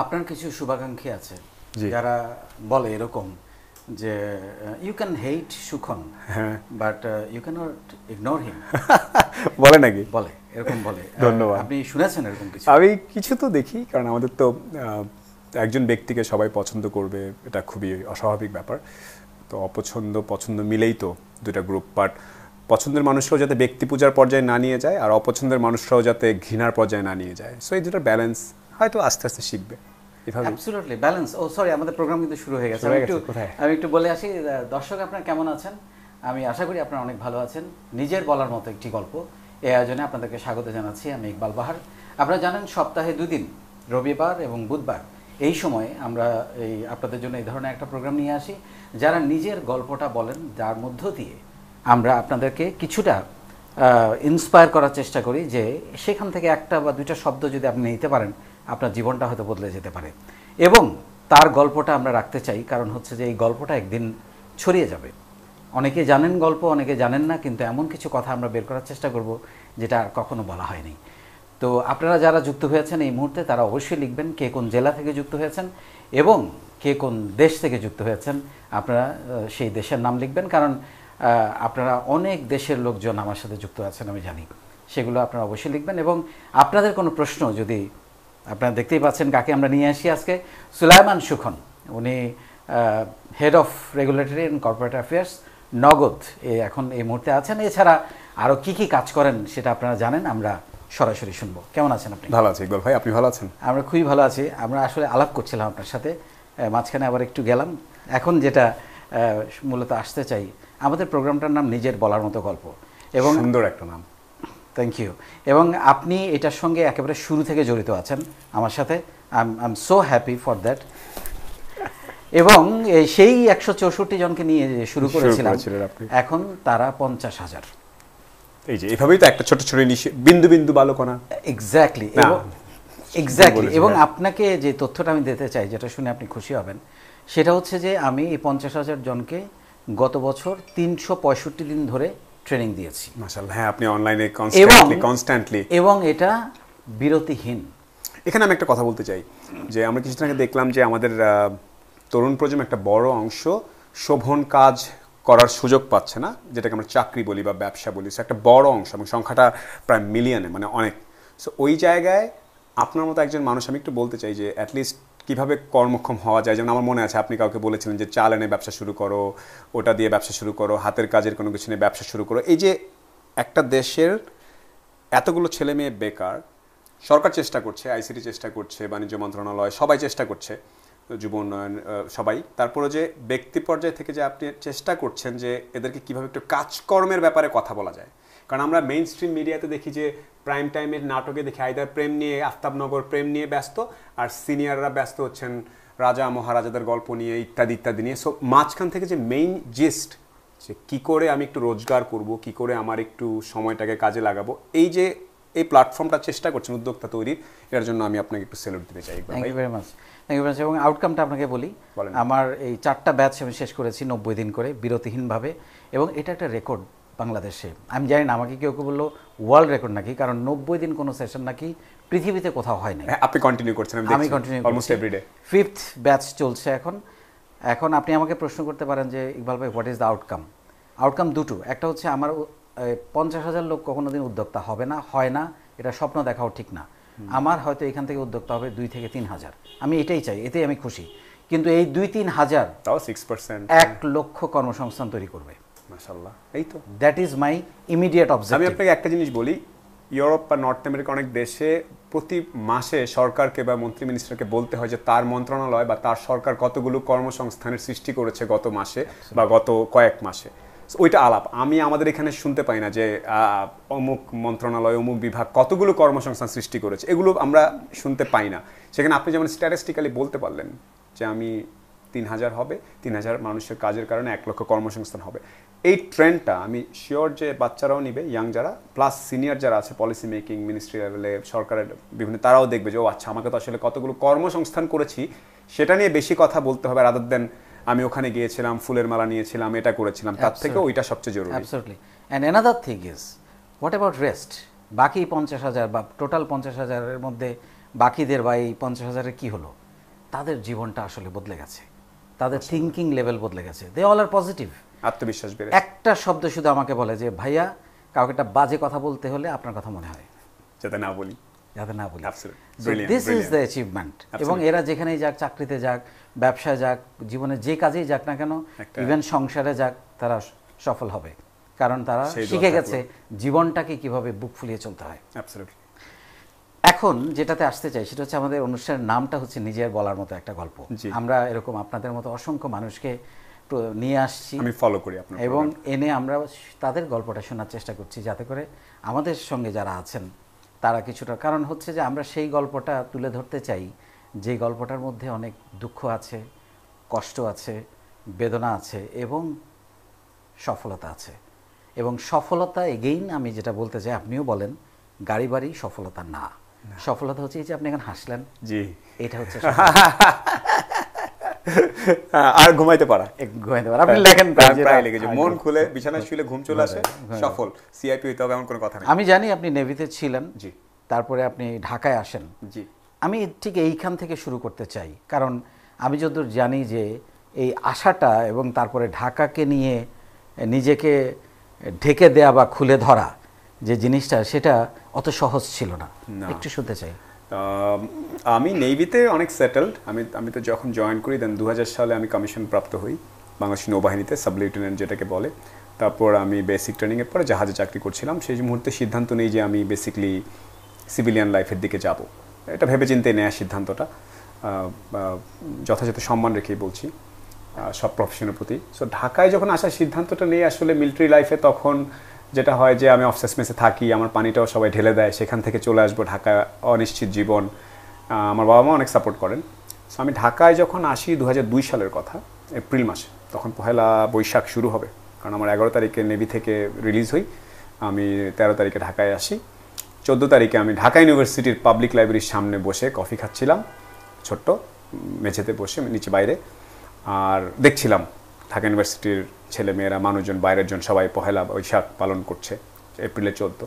আপনার কিছু শুভাকাঙ্ক্ষী আছে যারা বলে এরকম যে ইউ ক্যান হেইট সুখন but you can not ignore him বলে নাকি বলে এরকম বলে ধন্যবাদ আপনি শুনেছেন এরকম কিছু আমি কিছু তো দেখি কারণ আমাদের তো একজন ব্যক্তিকে সবাই পছন্দ করবে এটা খুবই অস্বাভাবিক ব্যাপার তো অপছন্দ পছন্দ মিলেই তো দুটা গ্রুপ বাট পছন্দের মানুষরাও যাতে ব্যক্তি পূজার পর্যায়ে না নিয়ে যায় আর অপছন্দের মানুষরাও যাতে ঘৃণার পর্যায়ে না নিয়ে যায় সো এই দুটা ব্যালেন্স হয়তো আস্তে আস্তে শিখবে অ্যাবসলিউটলি ব্যালেন্স ও সরি আমাদের প্রোগ্রাম কিন্তু শুরু হয়ে গেছে একটু আমি একটু বলে আসি দর্শক কেমন আছেন আমি আশা করি আপনারা অনেক ভালো আছেন নিজের বলার মতো একটি গল্প এই আয়োজনে আপনাদেরকে স্বাগত জানাচ্ছি আমি ইকবাল বাহার আপনারা জানেন সপ্তাহে দুদিন রবিবার এবং বুধবার এই সময়ে আমরা এই আপনাদের জন্য এই ধরনের একটা প্রোগ্রাম নিয়ে আসি যারা নিজের গল্পটা বলেন যার মধ্য দিয়ে আমরা আপনাদেরকে কিছুটা ইন্সপায়ার করার চেষ্টা করি যে সেখান থেকে একটা বা দুইটা শব্দ যদি আপনি নিতে পারেন আপনার জীবনটা হয়তো বদলে যেতে পারে এবং তার গল্পটা আমরা রাখতে চাই কারণ হচ্ছে যে এই গল্পটা একদিন ছড়িয়ে যাবে অনেকে জানেন গল্প অনেকে জানেন না কিন্তু এমন কিছু কথা আমরা বের করার চেষ্টা করব যেটা আর কখনো বলা হয়নি তো আপনারা যারা যুক্ত হয়েছেন এই মুহূর্তে তারা অবশ্যই লিখবেন কে কোন জেলা থেকে যুক্ত হয়েছেন এবং কে কোন দেশ থেকে যুক্ত হয়েছেন আপনারা সেই দেশের নাম লিখবেন কারণ আপনারা অনেক দেশের লোকজন আমার সাথে যুক্ত আছেন আমি জানি সেগুলো আপনারা অবশ্যই লিখবেন এবং আপনাদের কোনো প্রশ্ন যদি আপনারা দেখতেই পাচ্ছেন কাকে আমরা নিয়ে আসি আজকে সুলাইমান সুখন উনি head of regulatory and corporate affairs Nagad এ এখন এই মুহূর্তে আছেন এছাড়া আরও কি কি কাজ করেন সেটা আপনারা জানেন আমরা সরাসরি শুনবো কেমন আছেন আপনি ভালো আছি ভাই আপনি ভালো আছেন আমরা খুবই ভালো আছি আমরা আসলে আলাপ করছিলাম আপনার সাথে মাঝখানে আবার একটু গেলাম এখন যেটা মূলত আসতে চাই আমাদের প্রোগ্রামটার নাম নিজের বলার মতো গল্প এবং সুন্দর একটা নাম থ্যাংক ইউ এবং আপনি এটার সঙ্গে একেবারে শুরু থেকে জড়িত আছেন আমার সাথে I am so happy for that এবং সেই একশো চৌষট্টি জনকে নিয়ে শুরু করেছিলাম এখন তারা পঞ্চাশ হাজার এই যে এভাবেই তো একটা ছোট ছোট বিন্দু বিন্দু বালকণা এক্স্যাক্টলি এক্স্যাক্টলি এবং হ্যাঁ। আপনাকে যে তথ্যটা আমি দিতে চাই যেটা শুনে আপনি খুশি হবেন সেটা হচ্ছে যে আমি এই পঞ্চাশ হাজার জনকে গত বছর তিনশো পঁয়ষট্টি দিন ধরে ট্রেনিং দিয়েছি মাশাআল্লাহ হ্যাঁ আপনি অনলাইনে কনস্ট্যান্টলি কনস্ট্যান্টলি এবং এটা বিরতিহীন এখানে আমি একটা কথা বলতে চাই যে আমরা কিছুদিন আগে দেখলাম যে আমাদের তরুণ প্রজন্ম একটা বড় অংশ শোভন কাজ করার সুযোগ পাচ্ছে না যেটাকে আমরা চাকরি বলি বা ব্যবসা বলি একটা বড় অংশ এবং সংখ্যাটা প্রায় মিলিয়নে মানে অনেক সো ওই জায়গায় আপনার মতো একজন মানুষ আমি একটু বলতে চাই যে অ্যাটলিস্ট কিভাবে কর্মক্ষম হওয়া যায় যেমন আমার মনে আছে আপনি কাউকে বলেছিলেন যে চাল এনে ব্যবসা শুরু করো ওটা দিয়ে ব্যবসা শুরু করো হাতের কাজের কোনো কিছু নিয়ে ব্যবসা শুরু করো এই যে একটা দেশের এতগুলো ছেলে মেয়ে বেকার সরকার চেষ্টা করছে আইসিটি চেষ্টা করছে বাণিজ্য মন্ত্রণালয় সবাই চেষ্টা করছে যুব উন্নয়ন সবাই তারপরে যে ব্যক্তি পর্যায় থেকে যে আপনি চেষ্টা করছেন যে এদেরকে কীভাবে একটু কাজকর্মের ব্যাপারে কথা বলা যায় কারণ আমরা মেইন স্ট্রিম মিডিয়াতে দেখি যে প্রাইম টাইমের নাটকে দেখি আইদার প্রেম নিয়ে আফতাবনগর প্রেম নিয়ে ব্যস্ত আর সিনিয়ররা ব্যস্ত হচ্ছেন রাজা মহারাজাদের গল্প নিয়ে ইত্যাদি ইত্যাদি নিয়ে সো মাঝখান থেকে যে মেইন জেস্ট যে কী করে আমি একটু রোজগার করব কি করে আমার একটু সময়টাকে কাজে লাগাবো এই যে এই প্ল্যাটফর্মটা চেষ্টা করছেন উদ্যোক্তা তৈরির এর জন্য আমি আপনাকে একটু সেলুট দিতে চাই thank very much thank you very much এবং আউটকামটা আপনাকে বলি আমার এই চারটা ব্যাচ আমি শেষ করেছি নব্বই দিন করে বিরতিহীনভাবে এবং এটা একটা রেকর্ড বাংলাদেশে আমি জানি না আমাকে কেউ কেউ বললো ওয়ার্ল্ড রেকর্ড নাকি কারণ নব্বই দিন কোনো সেশন নাকি পৃথিবীতে কোথাও হয় না হ্যাঁ, আপনি কন্টিনিউ করছেন আমি continue almost everyday fifth batch চলছে এখন এখন আপনি আমাকে প্রশ্ন করতে পারেন যে ইকবাল ভাই what is the outcome outcome দুটো একটা হচ্ছে আমার পঞ্চাশ হাজার লোক কখনো দিন উদ্যোক্তা হবে না হয় না এটা স্বপ্ন দেখাও ঠিক না আমার হয়তো এখান থেকে উদ্যোক্তা হবে দুই থেকে তিন হাজার আমি এটাই চাই এতেই আমি খুশি কিন্তু এই দুই তিন হাজার এক লক্ষ কর্মসংস্থান তৈরি করবে মাশাআল্লাহ এই তো that is my immediate objective আমি আপনাকে একটা জিনিস বলি ইউরোপ বা নর্থ আমেরিকা অনেক দেশে প্রতি মাসে সরকারকে বা মন্ত্রী মিনিস্টারকে বলতে হয় যে তার মন্ত্রণালয় বা তার সরকার কতগুলো কর্মসংস্থানের সৃষ্টি করেছে গত মাসে আচ্ছা। বা গত কয়েক মাসে ওইটা আলাপ আমি আমাদের এখানে শুনতে পাই না যে অমুক মন্ত্রণালয় অমুক বিভাগ কতগুলো কর্মসংস্থান সৃষ্টি করেছে এগুলো আমরা শুনতে পাই না সেখানে আপনি যেমন স্ট্যাটিস্টিক্যালি বলতে পারলেন যে আমি তিন হাজার হবে তিন হাজার মানুষের কাজের কারণে এক লক্ষ কর্মসংস্থান হবে এই ট্রেন্ডটা আমি শিওর যে বাচ্চারাও নিবে ইয়াং যারা প্লাস সিনিয়র যারা আছে পলিসি মেকিং মিনিস্ট্রি লেভেলে সরকারের বিভিন্ন তারাও দেখবে যে ও আচ্ছা আমাকে তো আসলে কতগুলো কর্মসংস্থান করেছি সেটা নিয়ে বেশি কথা বলতে হবে রাদার দেন আমি ওখানে গিয়েছিলাম ফুলের মালা নিয়েছিলাম এটা করেছিলাম তার থেকে ওইটা সবচেয়ে জরুরি absolutely and another thing is what about rest বাকি পঞ্চাশ হাজার বা টোটাল পঞ্চাশ হাজারের মধ্যে বাকিদের বা এই পঞ্চাশ হাজারের কী হলো তাদের জীবনটা আসলে বদলে গেছে তাদের থিঙ্কিং লেভেল বদলে গেছে দে অল আর পজিটিভ আত্মবিশ্বাস বেড়ে একটা শব্দ শুধু আমাকে বলে যে ভাইয়া কাউকে একটা বাজে কথা বলতে হলে আপনার কথা মনে হয় যাতে না বলি যাতে না বলি দিস ইজ দ্য অ্যাচিভমেন্ট এবং এরা যেখানেই যাক চাকরিতে যাক ব্যবসায় যাক জীবনে যে কাজেই যাক না কেন ইভেন সংসারে যাক তারা সফল হবে কারণ তারা শিখে গেছে জীবনটাকে কিভাবে বুক ফুলিয়ে চলতে হয় এখন যেটাতে আসতে চাই সেটা হচ্ছে আমাদের অনুষ্ঠানের নামটা হচ্ছে নিজের বলার মতো একটা গল্প আমরা এরকম আপনাদের মতো অসংখ্য মানুষকে নিয়ে আসছি আমি ফলো করি এবং এনে আমরা তাদের গল্পটা শোনার চেষ্টা করছি যাতে করে আমাদের সঙ্গে যারা আছেন তারা কিছুটা কারণ হচ্ছে যে আমরা সেই গল্পটা তুলে ধরতে চাই যে গল্পটার মধ্যে অনেক দুঃখ আছে কষ্ট আছে বেদনা আছে এবং সফলতা আছে এবং সফলতা এগেইন আমি যেটা বলতে চাই আপনিও বলেন গাড়ি বাড়ি সফলতা না সফলতা হচ্ছে এই যে আপনি এখন হাসলেন জি এটা হচ্ছে হ্যাঁ, আর ঘুমাইতে পারা ঘুমাইতে পারা আপনি হ্যাঁ, লেখেন প্রায় লিখেছে মন খুলে আচ্ছা, বিছানায় আচ্ছা, শুলে ঘুম চলে আসে সফল সিআইপি হইতে হবে এমন কোনো কথা নেই আমি জানি আপনি নেভিতে ছিলেন জি তারপরে আপনি ঢাকায় আসেন জি আমি ঠিক এইখান থেকে শুরু করতে চাই কারণ আমি যতদূর জানি যে এই আশাটা এবং তারপরে ঢাকাকে নিয়ে নিজেকে ঢেকে দেয়া বা খুলে ধরা যে জিনিসটা সেটা অত সহজ ছিল না একটু শুনতে চাই Um, আমি নেভিতে অনেক সেটেলড আমি আমি তো যখন জয়েন করি দেন দু সালে আমি কমিশন প্রাপ্ত হই বাংলাদেশ নৌবাহিনীতে সাব লেফটেন্যান্ট যেটাকে বলে তারপর আমি বেসিক ট্রেনিংয়ের পরে জাহাজে চাকরি করছিলাম সেই মুহূর্তে সিদ্ধান্ত নেই যে আমি বেসিকলি সিভিলিয়ান লাইফের দিকে যাব এটা ভেবে চিন্তে নেয়া সিদ্ধান্তটা যথাযথ সম্মান রেখেই বলছি সব প্রফেশনের প্রতি সো ঢাকায় যখন আসার সিদ্ধান্তটা নেই আসলে মিলিটারি লাইফে তখন যেটা হয় যে আমি অফসেস মেসে থাকি আমার পানিটাও সবাই ঢেলে দেয় সেখান থেকে চলে আসবো ঢাকা অনিশ্চিত জীবন আমার বাবা মা অনেক সাপোর্ট করেন সো আমি ঢাকায় যখন আসি দু সালের কথা এপ্রিল মাসে তখন পহেলা বৈশাখ শুরু হবে কারণ আমার এগারো তারিখে নেভি থেকে রিলিজ হই আমি তেরো তারিখে ঢাকায় আসি চোদ্দো তারিখে আমি ঢাকা ইউনিভার্সিটির পাবলিক লাইব্রেরির সামনে বসে কফি খাচ্ছিলাম ছোট্ট মেঝেতে বসে নিচে বাইরে আর দেখছিলাম ঢাকা ইউনিভার্সিটির ছেলেমেয়েরা মানুষজন বাইরের জন সবাই পহেলা বৈশাখ পালন করছে এপ্রিলে চোদ্দ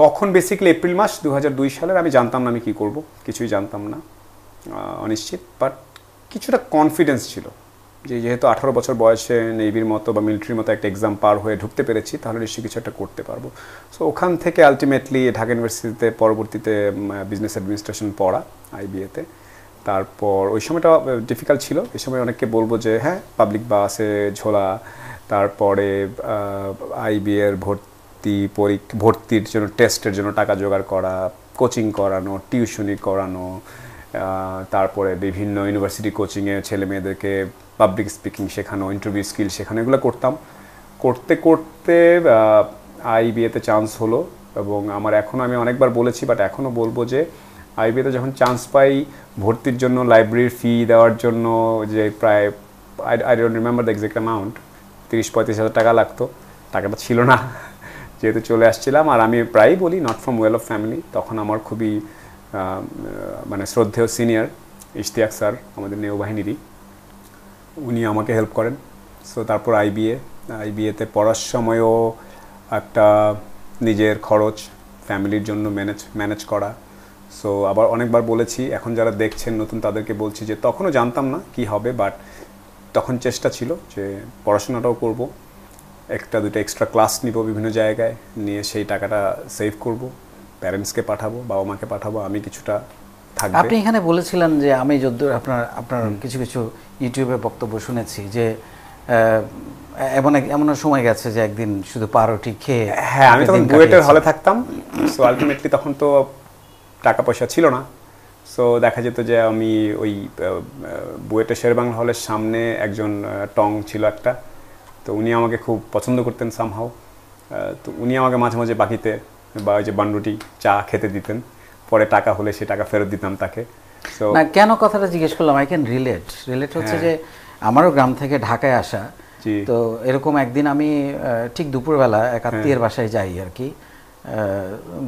তখন বেসিক্যালি এপ্রিল মাস দু দুই সালের আমি জানতাম না আমি কী করবো কিছুই জানতাম না অনিশ্চিত বাট কিছুটা কনফিডেন্স ছিল যে যেহেতু আঠারো বছর বয়সে নেভির মতো বা মিলিটারির মতো একটা এক্সাম পার হয়ে ঢুকতে পেরেছি তাহলে নিশ্চয়ই কিছু একটা করতে পারবো সো ওখান থেকে আলটিমেটলি ঢাকা ইউনিভার্সিটিতে পরবর্তীতে বিজনেস অ্যাডমিনিস্ট্রেশন পড়া আইবিএতে তারপর ওই সময়টা ডিফিকাল্ট ছিল এই সময় অনেককে বলবো যে হ্যাঁ পাবলিক বাসে ঝোলা তারপরে আইবিএর ভর্তি পরীক্ষা ভর্তির জন্য টেস্টের জন্য টাকা জোগাড় করা কোচিং করানো টিউশনি করানো তারপরে বিভিন্ন ইউনিভার্সিটি কোচিংয়ে ছেলে মেয়েদেরকে পাবলিক স্পিকিং শেখানো ইন্টারভিউ স্কিল শেখানো এগুলো করতাম করতে করতে আইবিএতে চান্স হলো এবং আমার এখনও আমি অনেকবার বলেছি বাট এখনও বলবো যে আইবিতে যখন চান্স পাই ভর্তির জন্য লাইব্রেরির ফি দেওয়ার জন্য যে প্রায় I I don't remember the exact amount তিরিশ পঁয়ত্রিশ হাজার টাকা লাগতো টাকাটা ছিল না যেহেতু চলে আসছিলাম আর আমি প্রায়ই বলি not from well of family তখন আমার খুবই মানে শ্রদ্ধেয় সিনিয়র ইশতিয়াক স্যার আমাদের নৌবাহিনীরই উনি আমাকে হেল্প করেন সো তারপর আইবিএ আইবিএতে পড়ার সময়ও একটা নিজের খরচ ফ্যামিলির জন্য ম্যানেজ ম্যানেজ করা সো আবার অনেকবার বলেছি এখন যারা দেখছেন নতুন তাদেরকে বলছি যে তখনও জানতাম না কি হবে বাট তখন চেষ্টা ছিল যে পড়াশোনাটাও করব একটা দুটো এক্সট্রা ক্লাস নিব বিভিন্ন জায়গায় নিয়ে সেই টাকাটা সেভ করব প্যারেন্টসকে পাঠাবো বাবা মাকে পাঠাবো আমি কিছুটা থাকবে আপনি এখানে বলেছিলেন যে আমি যদ্দূর আপনার আপনার কিছু কিছু ইউটিউবে বক্তব্য শুনেছি যে এমন এমন সময় গেছে যে একদিন শুধু পাউরুটি খেয়ে হ্যাঁ আমি তখন বুয়েটের হলে থাকতাম সো আলটিমেটলি তখন তো টাকা পয়সা ছিল না সো দেখা যেত যে আমি ওই বুয়েটে শেরবাংলা হলের সামনে একজন টং ছিল একটা তো উনি আমাকে খুব পছন্দ করতেন সামহাও তো উনি আমাকে মাঝে মাঝে বাকিতে বা ওই যে বানরুটি চা খেতে দিতেন পরে টাকা হলে সে টাকা ফেরত দিতাম তাকে কেন কথাটা জিজ্ঞেস করলাম আই ক্যান রিলেট রিলেট হচ্ছে হ্যাঁ। যে আমারও গ্রাম থেকে ঢাকায় আসা তো এরকম একদিন আমি ঠিক দুপুরবেলা এক হ্যাঁ। আত্মীয়ের বাসায় যাই আর কি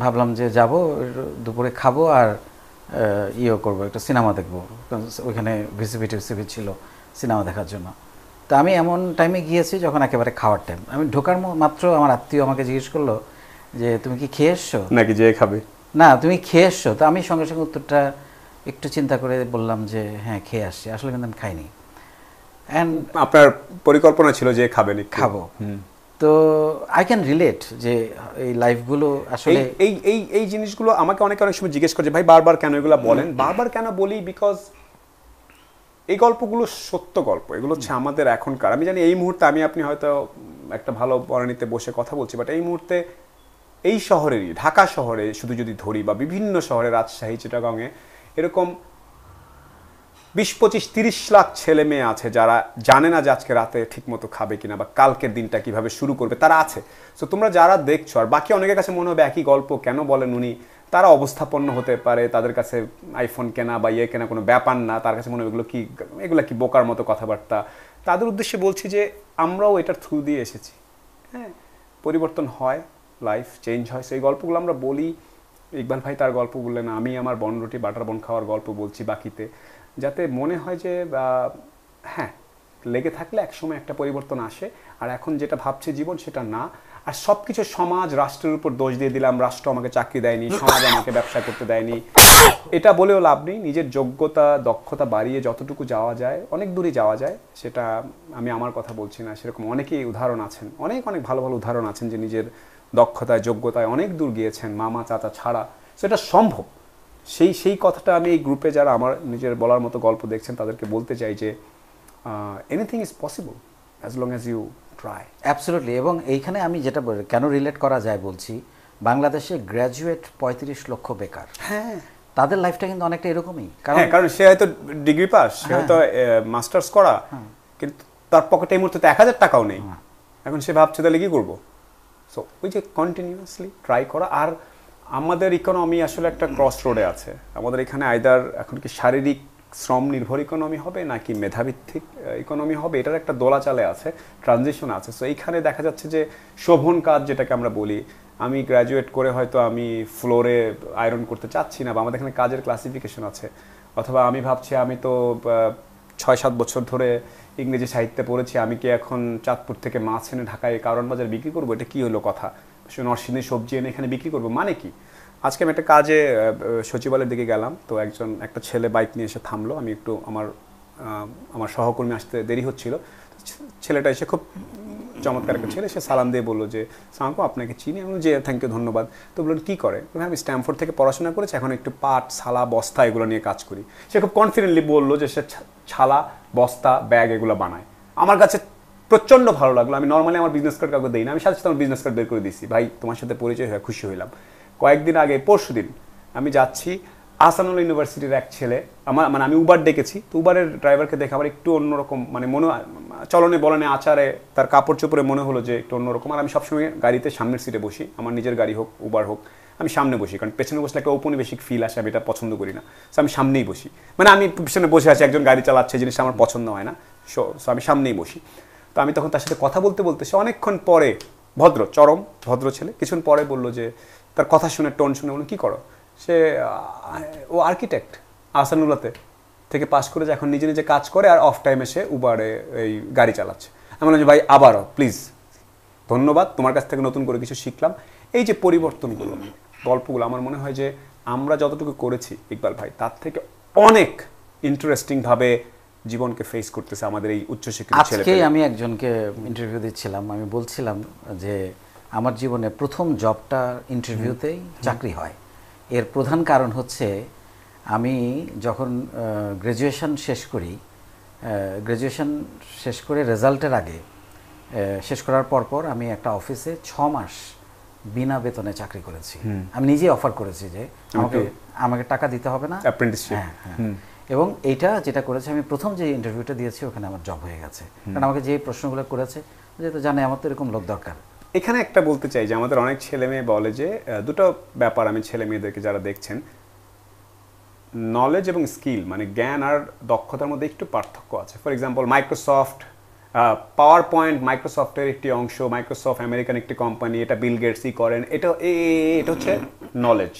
ভাবলাম যে যাব দুপুরে খাবো আর ইয়ে করবো একটা সিনেমা দেখবো ওইখানে ভিসিভিটি টিসিবি ছিল সিনেমা দেখার জন্য তো আমি এমন টাইমে গিয়েছি যখন একেবারে খাওয়ার টাইম আমি ঢোকার মাত্র আমার আত্মীয় আমাকে জিজ্ঞেস করলো যে তুমি কি খেয়ে এসছো নাকি যে খাবে না তুমি খেয়ে এসছো তো আমি সঙ্গে সঙ্গে উত্তরটা একটু চিন্তা করে বললাম যে হ্যাঁ খেয়ে আসছি আসলে কিন্তু আমি খাইনি অ্যান্ড আপনার পরিকল্পনা ছিল যে খাবেন খাবো তো আই ক্যান রিলেট যে এই লাইফগুলো আসলে এই এই এই জিনিসগুলো আমাকে অনেক অনেক সময় জিজ্ঞেস করছে ভাই বারবার কেন এগুলো বলেন বারবার কেন বলি বিকজ এই গল্পগুলো সত্য গল্প এগুলো হচ্ছে আমাদের এখনকার আমি জানি এই মুহূর্তে আমি আপনি হয়তো একটা ভালো বরানিতে বসে কথা বলছি বাট এই মুহূর্তে এই শহরেরই ঢাকা শহরে শুধু যদি ধরি বা বিভিন্ন শহরে রাজশাহী চিটাগাঙে এরকম বিশ পঁচিশ তিরিশ লাখ ছেলে মেয়ে আছে যারা জানে না যে আজকে রাতে ঠিকমতো খাবে কিনা বা কালকের দিনটা কিভাবে শুরু করবে তারা আছে সো তোমরা যারা দেখছো আর বাকি অনেকের কাছে মনে হবে একই গল্প কেন বলেন উনি তারা অবস্থাপন্ন হতে পারে তাদের কাছে আইফোন কেনা বা ইয়ে কেনা কোনো ব্যাপার না তার কাছে মনে হবে এগুলো কি এগুলো কি বোকার মতো কথাবার্তা তাদের উদ্দেশ্যে বলছি যে আমরাও এটার থ্রু দিয়ে এসেছি হ্যাঁ পরিবর্তন হয় লাইফ চেঞ্জ হয় সেই গল্পগুলো আমরা বলি ইকবাল ভাই তার গল্প বললেন আমি আমার বনরুটি বাটার বন খাওয়ার গল্প বলছি বাকিতে যাতে মনে হয় যে হ্যাঁ লেগে থাকলে একসময় একটা পরিবর্তন আসে আর এখন যেটা ভাবছে জীবন সেটা না আর সব কিছু সমাজ রাষ্ট্রের উপর দোষ দিয়ে দিলাম রাষ্ট্র আমাকে চাকরি দেয়নি সমাজ আমাকে ব্যবসা করতে দেয়নি এটা বলেও লাভ নেই নিজের যোগ্যতা দক্ষতা বাড়িয়ে যতটুকু যাওয়া যায় অনেক দূরে যাওয়া যায় সেটা আমি আমার কথা বলছি না সেরকম অনেকেই উদাহরণ আছেন অনেক অনেক ভালো ভালো উদাহরণ আছেন যে নিজের দক্ষতায় যোগ্যতায় অনেক দূর গিয়েছেন মামা চাচা ছাড়া সেটা সম্ভব সেই সেই কথাটা আমি এই গ্রুপে যারা আমার নিজের বলার মতো গল্প দেখছেন তাদেরকে বলতে চাই যে anything is possible as long as you try absolutely এবং এইখানে আমি যেটা কেন রিলেট করা যায় বলছি বাংলাদেশে গ্র্যাজুয়েট পঁয়ত্রিশ লক্ষ বেকার হ্যাঁ তাদের লাইফটা কিন্তু অনেকটা এরকমই হ্যাঁ, কারণ কারণ সে হয়তো ডিগ্রি পাস সে হ্যাঁ। হয়তো মাস্টার্স করা হ্যাঁ। কিন্তু তার পকেটে এই মুহূর্তে এক হাজার টাকাও নেই এখন সে ভাবছে তাহলে কি করবো সো ওই যে কন্টিনিউয়াসলি ট্রাই করা আর আমাদের ইকোনমি আসলে একটা ক্রস রোডে আছে আমাদের এখানে আইদার এখন কি শারীরিক শ্রম নির্ভর ইকোনমি হবে নাকি মেধাভিত্তিক ইকোনমি হবে এটার একটা দোলাচালে আছে ট্রানজিশন আছে সো এইখানে দেখা যাচ্ছে যে শোভন কাজ যেটাকে আমরা বলি আমি গ্র্যাজুয়েট করে হয়তো আমি ফ্লোরে আয়রন করতে চাচ্ছি না বা আমাদের এখানে কাজের ক্লাসিফিকেশন আছে অথবা আমি ভাবছি আমি তো ছয় সাত বছর ধরে ইংরেজি সাহিত্যে পড়েছি আমি কি এখন চাঁদপুর থেকে মাছ এনে ঢাকায় কারণ বাজার বিক্রি করবো এটা কী হলো কথা নরসিংদীর সবজি এনে এখানে বিক্রি করবো মানে কি আজকে আমি একটা কাজে সচিবালয়ের দিকে গেলাম তো একজন একটা ছেলে বাইক নিয়ে এসে থামলো আমি একটু আমার আমার সহকর্মী আসতে দেরি হচ্ছিল ছেলেটা এসে খুব চমৎকার একটা ছেলে সে সালাম দিয়ে বললো যে সামাকু আপনাকে চিনি আমি যে থ্যাংক ইউ ধন্যবাদ তো বললেন কী করে আমি স্ট্যামফোর্ড থেকে পড়াশোনা করেছি এখন একটু পাট ছালা বস্তা এগুলো নিয়ে কাজ করি সে খুব কনফিডেন্টলি বললো যে সে ছালা বস্তা ব্যাগ এগুলো বানায় আমার কাছে প্রচণ্ড ভালো লাগলো আমি নর্মালি আমার বিজনেস কার্ড কাউকে দিই না আমি সাথে সাথে আমার বিজনেস কার্ড বের করে দিচ্ছি ভাই তোমার সাথে পরিচয় হয়ে খুশি হইলাম কয়েকদিন আগে পরশু দিন আমি যাচ্ছি আসানুল ইউনিভার্সিটির এক ছেলে আমার মানে আমি উবার ডেকেছি তো উবারের ড্রাইভারকে দেখে আমার একটু অন্যরকম মানে মনে চলনে বলনে আচারে তার কাপড় চোপড়ে মনে হলো যে একটু অন্যরকম আর আমি সবসময় গাড়িতে সামনের সিটে বসি আমার নিজের গাড়ি হোক উবার হোক আমি সামনে বসি কারণ পেছনে বসলে একটা ঔপনিবেশিক ফিল আসে আমি এটা পছন্দ করি না সো আমি সামনেই বসি মানে আমি পিছনে বসে আছি একজন গাড়ি চালাচ্ছে জিনিসটা আমার পছন্দ হয় না সো সো আমি সামনেই বসি তো আমি তখন তার সাথে কথা বলতে বলতে সে অনেকক্ষণ পরে ভদ্র চরম ভদ্র ছেলে কিছুক্ষণ পরে বললো যে তার কথা শুনে টোন শুনে বলুন কী করো সে ও আর্কিটেক্ট আসানুলাতে থেকে পাস করে যে এখন নিজে নিজে কাজ করে আর অফ টাইমে সে উবারে এই গাড়ি চালাচ্ছে আমি বললাম যে ভাই আবারও প্লিজ ধন্যবাদ তোমার কাছ থেকে নতুন করে কিছু শিখলাম এই যে পরিবর্তনগুলো গল্পগুলো আমার মনে হয় যে আমরা যতটুকু করেছি ইকবাল ভাই তার থেকে অনেক ইন্টারেস্টিংভাবে জীবনকে ফেস করতেছে আমাদের এই উচ্চশিক্ষিত আজকে আমি একজনকে ইন্টারভিউ দিচ্ছিলাম আমি বলছিলাম যে আমার জীবনে প্রথম জবটা ইন্টারভিউতেই চাকরি হয় এর প্রধান কারণ হচ্ছে আমি যখন গ্রাজুয়েশন শেষ করি গ্রাজুয়েশন শেষ করে রেজাল্টের আগে শেষ করার পরপর আমি একটা অফিসে ছ মাস বিনা বেতনে চাকরি করেছি আমি নিজে অফার করেছি যে আমাকে আমাকে টাকা দিতে হবে না হ্যাঁ হ্যাঁ এবং এইটা যেটা করেছে আমি প্রথম যে ইন্টারভিউটা দিয়েছি ওখানে আমার জব হয়ে গেছে কারণ আমাকে যে প্রশ্নগুলো করেছে যেহেতু জানে আমার তো এরকম লোক দরকার এখানে একটা বলতে চাই যে আমাদের অনেক ছেলে মেয়ে বলে যে দুটো ব্যাপার আমি ছেলে মেয়েদেরকে যারা দেখছেন নলেজ এবং স্কিল মানে জ্ঞান আর দক্ষতার মধ্যে একটু পার্থক্য আছে for example Microsoft power point মাইক্রোসফটের একটি অংশ মাইক্রোসফট আমেরিকান একটি কোম্পানি এটা বিল গেটসই করেন এটা এটা হচ্ছে নলেজ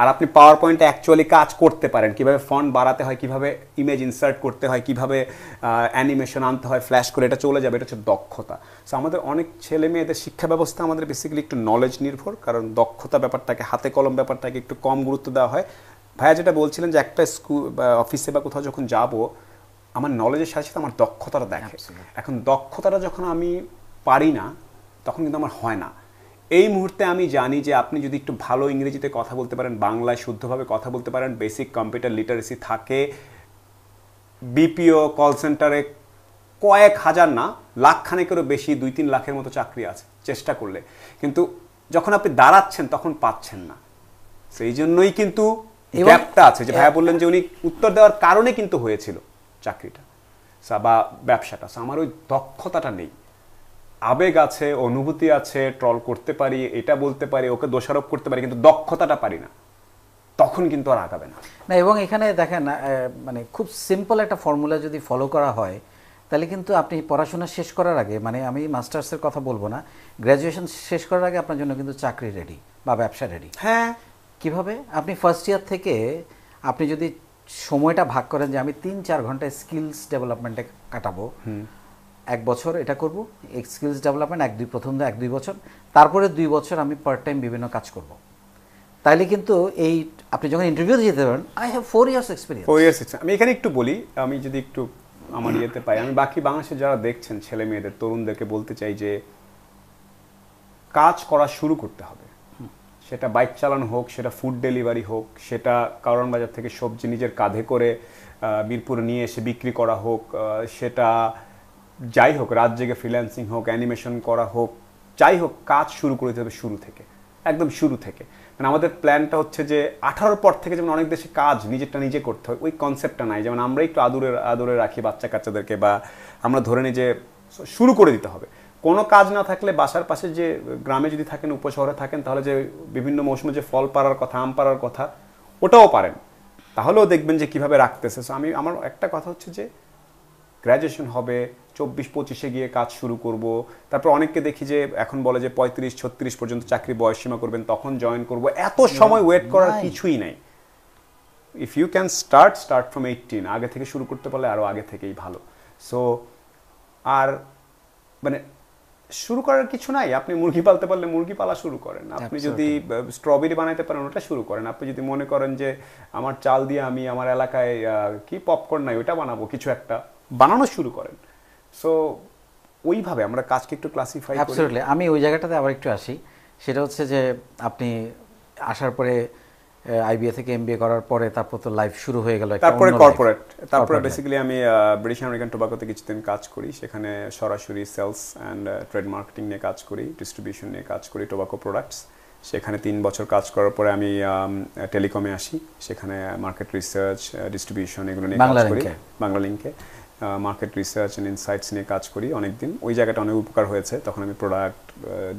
আর আপনি পাওয়ার পয়েন্টে অ্যাকচুয়ালি কাজ করতে পারেন কিভাবে ফন্ট বাড়াতে হয় কিভাবে ইমেজ ইনসার্ট করতে হয় কিভাবে অ্যানিমেশন আনতে হয় ফ্ল্যাশ করে এটা চলে যাবে এটা হচ্ছে দক্ষতা সো আমাদের অনেক ছেলে মেয়েদের শিক্ষা ব্যবস্থা আমাদের বেসিক্যালি একটু নলেজ নির্ভর কারণ দক্ষতা ব্যাপারটাকে হাতে কলম ব্যাপারটাকে একটু কম গুরুত্ব দেওয়া হয় ভাইয়া যেটা বলছিলেন যে একটা স্কুল অফিসে বা কোথাও যখন যাব আমার নলেজের সাথে সাথে আমার দক্ষতাটা দেখে এখন দক্ষতাটা যখন আমি পারি না তখন কিন্তু আমার হয় না এই মুহূর্তে আমি জানি যে আপনি যদি একটু ভালো ইংরেজিতে কথা বলতে পারেন বাংলায় শুদ্ধভাবে কথা বলতে পারেন বেসিক কম্পিউটার লিটারেসি থাকে বিপিও কল সেন্টারে কয়েক হাজার না লাখখানেকেরও বেশি দুই তিন লাখের মতো চাকরি আছে চেষ্টা করলে কিন্তু যখন আপনি দাঁড়াচ্ছেন তখন পাচ্ছেন না সেই জন্যই কিন্তু গ্যাপটা আছে যে ভাইয়া বললেন যে উনি উত্তর দেওয়ার কারণে কিন্তু হয়েছিল চাকরিটা বা ব্যবসাটা আমার ওই দক্ষতাটা নেই আবেগ আছে অনুভূতি আছে ট্রল করতে পারি এটা বলতে পারি ওকে দোষারোপ করতে পারি কিন্তু দক্ষতাটা পারি না তখন কিন্তু আর আগাবে না না এবং এখানে দেখেন মানে খুব সিম্পল একটা ফর্মুলা যদি ফলো করা হয় তাহলে কিন্তু আপনি পড়াশোনা শেষ করার আগে মানে আমি মাস্টার্সের কথা বলবো না গ্র্যাজুয়েশন শেষ করার আগে আপনার জন্য কিন্তু চাকরি রেডি বা ব্যবসা রেডি হ্যাঁ কিভাবে আপনি ফার্স্ট ইয়ার থেকে আপনি যদি সময়টা ভাগ করেন যে আমি তিন চার ঘন্টায় স্কিলস ডেভেলপমেন্টে কাটাবো এক বছর এটা করব স্কিলস ডেভেলপমেন্ট এক দুই প্রথম এক দুই বছর তারপরে দুই বছর আমি পার্ট টাইম বিভিন্ন কাজ করব তাইলে কিন্তু এই আপনি যখন দিয়ে যেতে পারেন I have four years experience four years experience আমি এখানে একটু বলি আমি যদি একটু আমার ইয়েতে পাই আমি বাকি বাংলাদেশে যারা দেখছেন ছেলে মেয়েদের তরুণদেরকে বলতে চাই যে কাজ করা শুরু করতে হবে সেটা বাইক চালানো হোক সেটা ফুড ডেলিভারি হোক সেটা কারণ বাজার থেকে সবজি নিজের কাঁধে করে মিরপুরে নিয়ে এসে বিক্রি করা হোক সেটা যাই হোক রাত জেগে ফ্রিল্যান্সিং হোক অ্যানিমেশন করা হোক যাই হোক কাজ শুরু করে দিতে হবে শুরু থেকে একদম শুরু থেকে মানে আমাদের প্ল্যানটা হচ্ছে যে আঠারোর পর থেকে যেমন অনেক দেশে কাজ নিজেরটা নিজে করতে হয় ওই কনসেপ্টটা নাই যেমন আমরা একটু আদরে আদরে রাখি বাচ্চা কাচ্চাদেরকে বা আমরা ধরে নিই যে শুরু করে দিতে হবে কোনো কাজ না থাকলে বাসার পাশে যে গ্রামে যদি থাকেন উপশহরে থাকেন তাহলে যে বিভিন্ন মৌসুমে যে ফল পাড়ার কথা আম পাড়ার কথা ওটাও পারেন তাহলেও দেখবেন যে কিভাবে রাখতেছে সো আমি আমার একটা কথা হচ্ছে যে গ্র্যাজুয়েশন হবে চব্বিশ পঁচিশে গিয়ে কাজ শুরু করব তারপর অনেককে দেখি যে এখন বলে যে পঁয়ত্রিশ ছত্রিশ পর্যন্ত চাকরি বয়সসীমা করবেন তখন জয়েন করব এত সময় ওয়েট করার কিছুই নাই if you can start start from eighteen আগে থেকে শুরু করতে পারলে আরও আগে থেকেই ভালো সো আর মানে শুরু করার কিছু নাই আপনি মুরগি পালতে পারলে মুরগি পালা শুরু করেন আপনি যদি স্ট্রবেরি বানাইতে পারেন ওটা শুরু করেন আপনি যদি মনে করেন যে আমার চাল দিয়ে আমি আমার এলাকায় কি পপকর্ন নাই ওটা বানাবো কিছু একটা বানানো শুরু করেন সো ওইভাবে আমরা কাজকে একটু ক্লাসিফাই অ্যাবসলিউটলি আমি ওই জায়গাটাতে আবার একটু আসি সেটা হচ্ছে যে আপনি আসার পরে আইবিএ থেকে এমবিএ করার পরে তারপর তো লাইফ শুরু হয়ে গেল তারপরে কর্পোরেট তারপরে বেসিক্যালি আমি ব্রিটিশ আমেরিকান টোবাকোতে কিছুদিন কাজ করি সেখানে সরাসরি সেলস অ্যান্ড ট্রেড মার্কেটিং নিয়ে কাজ করি ডিস্ট্রিবিউশন নিয়ে কাজ করি টোবাকো প্রোডাক্টস সেখানে তিন বছর কাজ করার পরে আমি টেলিকমে আসি সেখানে মার্কেট রিসার্চ ডিস্ট্রিবিউশন এগুলো নিয়ে কাজ করি বাংলা লিঙ্কে মার্কেট রিসার্চ অ্যান্ড ইনসাইটস নিয়ে কাজ করি অনেক দিন ওই জায়গাটা অনেক উপকার হয়েছে তখন আমি product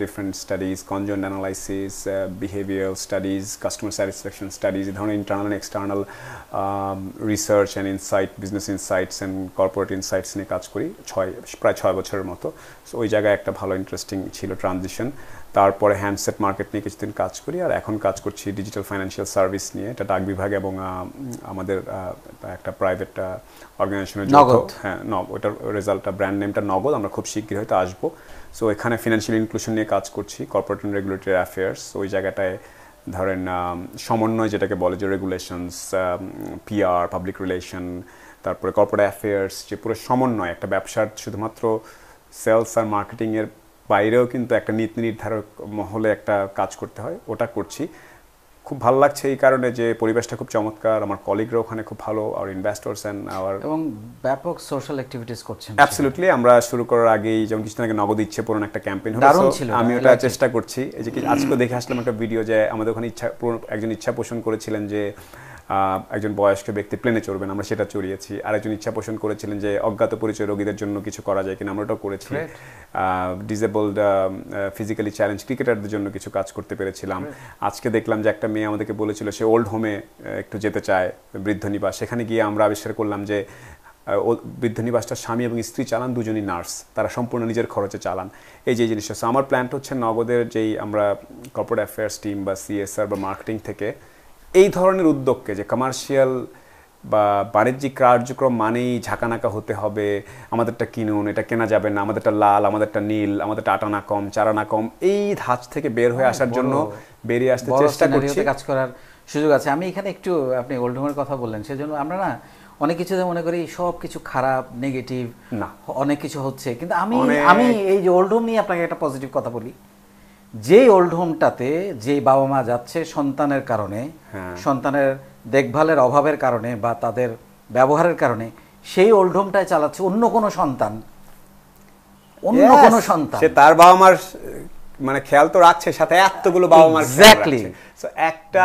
different studies conjoint analysis behaviour studies customer satisfaction studies এই ধরনের internal and external research and insight business insights and corporate insights নিয়ে কাজ করি ছয় প্রায় ছয় বছরের মতো সো ওই জায়গায় একটা ভালো ইন্টারেস্টিং ছিল ট্রানজিশন তারপরে হ্যান্ডসেট মার্কেট নিয়ে কিছুদিন কাজ করি আর এখন কাজ করছি ডিজিটাল ফাইন্যান্সিয়াল সার্ভিস নিয়ে এটা ডাক বিভাগ এবং আমাদের একটা প্রাইভেট অর্গানাইজেশনের নগদ হ্যাঁ নব ওটার রেজাল্টটা ব্র্যান্ড নেমটা নগদ আমরা খুব শীঘ্রই হয়তো আসবো সো এখানে ফিনান্সিয়াল ইনক্লুশন নিয়ে কাজ করছি কর্পোরেট অ্যান্ড রেগুলেটরি অ্যাফেয়ার্স ওই জায়গাটায় ধরেন সমন্বয় যেটাকে বলে যে রেগুলেশনস পিআর পাবলিক রিলেশন তারপরে কর্পোরেট অ্যাফেয়ার্স যে পুরো সমন্বয় একটা ব্যবসার শুধুমাত্র সেলস আর মার্কেটিংয়ের বাইরেও কিন্তু একটা নীতি নির্ধারক মহলে একটা কাজ করতে হয় ওটা করছি খুব ভালো লাগছে এই কারণে যে পরিবেশটা খুব চমৎকার আমার কলিগরা ওখানে খুব ভালো আর ইনভেস্টার্স এন্ড আওয়ার এবং ব্যাপক সোশ্যাল অ্যাক্টিভিটিস করছেন অ্যাবসলিউটলি আমরা শুরু করার আগেই যেমন কিছুদিন আগে নগদ ইচ্ছে পূরণ একটা ক্যাম্পেইন হয়েছিল আমি হ্যাঁ, ওটা চেষ্টা করছি এই যে আজকে দেখে আসলাম একটা ভিডিও যে আমাদের ওখানে ইচ্ছা একজন ইচ্ছা পোষণ করেছিলেন যে একজন বয়স্ক ব্যক্তি প্লেনে চড়বেন আমরা সেটা চড়িয়েছি আর একজন ইচ্ছা পোষণ করেছিলেন যে অজ্ঞাত পরিচয় রোগীদের জন্য কিছু করা যায় কিনা আমরা ওটাও করেছি ডিজেবলড ফিজিক্যালি চ্যালেঞ্জ ক্রিকেটারদের জন্য কিছু কাজ করতে পেরেছিলাম আজকে দেখলাম যে একটা মেয়ে আমাদেরকে বলেছিল সে ওল্ড হোমে একটু যেতে চায় বৃদ্ধ নিবাস সেখানে গিয়ে আমরা আবিষ্কার করলাম যে বৃদ্ধ নিবাসটা স্বামী এবং স্ত্রী চালান দুজনই নার্স তারা সম্পূর্ণ নিজের খরচে চালান এই যে জিনিসটা আমার প্ল্যান্ট হচ্ছে নগদের যেই আমরা কর্পোরেট অ্যাফেয়ার্স টিম বা সিএসআর বা মার্কেটিং থেকে এই ধরনের উদ্যোগকে যে কমার্শিয়াল বা বাণিজ্যিক কার্যক্রম মানেই ঝাঁকানাকা হতে হবে আমাদেরটা কিনুন এটা কেনা যাবে না আমাদেরটা লাল আমাদেরটা নীল আমাদেরটা আটানা কম চারানা কম এই ধাঁচ থেকে বের হয়ে আসার জন্য বেরিয়ে আসতে চেষ্টা করছি কাজ করার সুযোগ আছে আমি এখানে একটু আপনি ওল্ড হোমের কথা বললেন সেজন্য আমরা না অনেক কিছু মনে করি সব কিছু খারাপ নেগেটিভ না অনেক কিছু হচ্ছে কিন্তু আমি আমি এই যে হোম নিয়ে আপনাকে একটা পজিটিভ কথা বলি যেই ওল্ড হোমটাতে যেই বাবা মা যাচ্ছে সন্তানের কারণে হ্যাঁ। সন্তানের দেখভালের অভাবের কারণে বা তাদের ব্যবহারের কারণে সেই ওল্ড হোমটায় চালাচ্ছে অন্য কোনো সন্তান অন্য কোনো সন্তান সে তার বাবা মার মানে খেয়াল তো রাখছে সাথে এতগুলো বাবা মার এক্স্যাক্টলি সো একটা